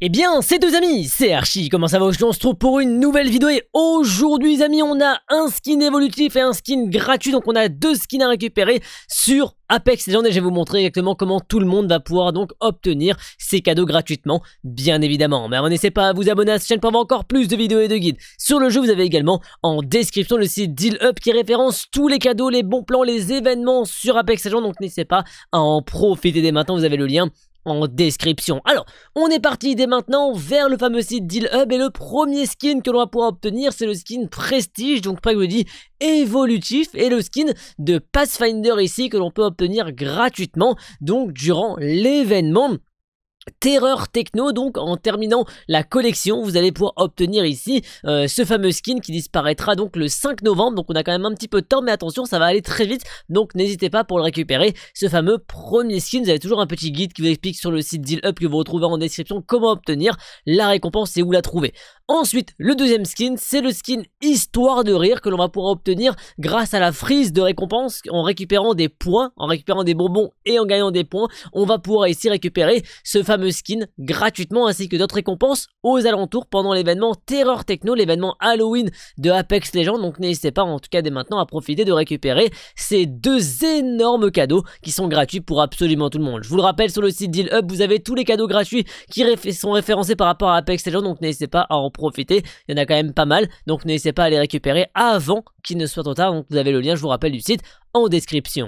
Eh bien, c'est deux amis, c'est Archie, comment ça va On se trouve pour une nouvelle vidéo et aujourd'hui les amis, on a un skin évolutif et un skin gratuit, donc on a deux skins à récupérer sur Apex Legends et je vais vous montrer exactement comment tout le monde va pouvoir donc obtenir ces cadeaux gratuitement, bien évidemment. Mais n'hésitez pas à vous abonner à cette chaîne pour avoir encore plus de vidéos et de guides. Sur le jeu, vous avez également en description le site Deal Up qui référence tous les cadeaux, les bons plans, les événements sur Apex Legends, donc n'hésitez pas à en profiter dès maintenant, vous avez le lien en description. Alors, on est parti dès maintenant vers le fameux site Deal Hub et le premier skin que l'on va pouvoir obtenir, c'est le skin Prestige, donc dis évolutif et le skin de Pathfinder ici que l'on peut obtenir gratuitement donc durant l'événement. Terreur Techno, donc en terminant la collection, vous allez pouvoir obtenir ici euh, ce fameux skin qui disparaîtra donc le 5 novembre, donc on a quand même un petit peu de temps, mais attention, ça va aller très vite, donc n'hésitez pas pour le récupérer, ce fameux premier skin, vous avez toujours un petit guide qui vous explique sur le site Deal Up que vous retrouvez en description comment obtenir la récompense et où la trouver. Ensuite, le deuxième skin, c'est le skin Histoire de Rire que l'on va pouvoir obtenir grâce à la frise de récompense en récupérant des points, en récupérant des bonbons et en gagnant des points, on va pouvoir ici récupérer ce fameux skin gratuitement ainsi que d'autres récompenses aux alentours pendant l'événement Terror Techno, l'événement Halloween de Apex Legends. Donc n'hésitez pas en tout cas dès maintenant à profiter de récupérer ces deux énormes cadeaux qui sont gratuits pour absolument tout le monde. Je vous le rappelle sur le site Deal Hub, vous avez tous les cadeaux gratuits qui sont référencés par rapport à Apex Legends. Donc n'hésitez pas à en profiter. Il y en a quand même pas mal. Donc n'hésitez pas à les récupérer avant qu'il ne soit trop tard. Donc vous avez le lien, je vous rappelle, du site en description.